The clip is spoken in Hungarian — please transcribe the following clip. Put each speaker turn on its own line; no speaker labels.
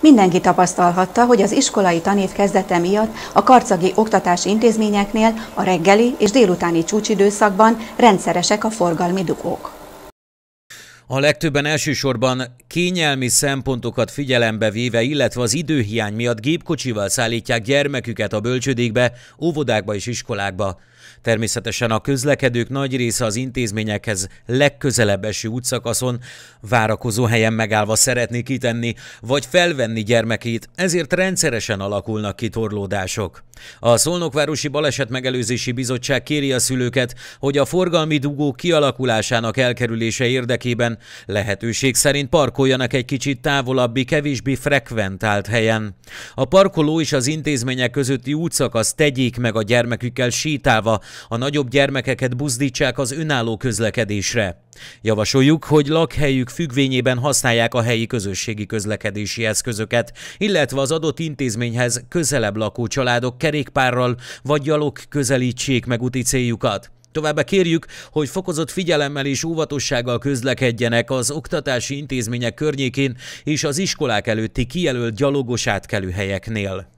Mindenki tapasztalhatta, hogy az iskolai tanév kezdete miatt a karcagi oktatási intézményeknél a reggeli és délutáni csúcsidőszakban rendszeresek a forgalmi dugók.
A legtöbben elsősorban kényelmi szempontokat figyelembe véve, illetve az időhiány miatt gépkocsival szállítják gyermeküket a bölcsödékbe, óvodákba és iskolákba. Természetesen a közlekedők nagy része az intézményekhez legközelebb eső útszakaszon várakozó helyen megállva szeretné kitenni, vagy felvenni gyermekét, ezért rendszeresen alakulnak ki torlódások. A Szolnokvárosi Baleset Megelőzési Bizottság kéri a szülőket, hogy a forgalmi dugó kialakulásának elkerülése érdekében lehetőség szerint parkoljanak egy kicsit távolabbi, kevésbé frekventált helyen. A parkoló és az intézmények közötti útszakasz tegyék meg a gyermekükkel sétálva, a nagyobb gyermekeket buzdítsák az önálló közlekedésre. Javasoljuk, hogy lakhelyük függvényében használják a helyi közösségi közlekedési eszközöket, illetve az adott intézményhez közelebb lakó családok kerékpárral vagy gyalog közelítsék meg úti céljukat. Továbbá kérjük, hogy fokozott figyelemmel és óvatossággal közlekedjenek az oktatási intézmények környékén és az iskolák előtti kijelölt gyalogos átkelő helyeknél.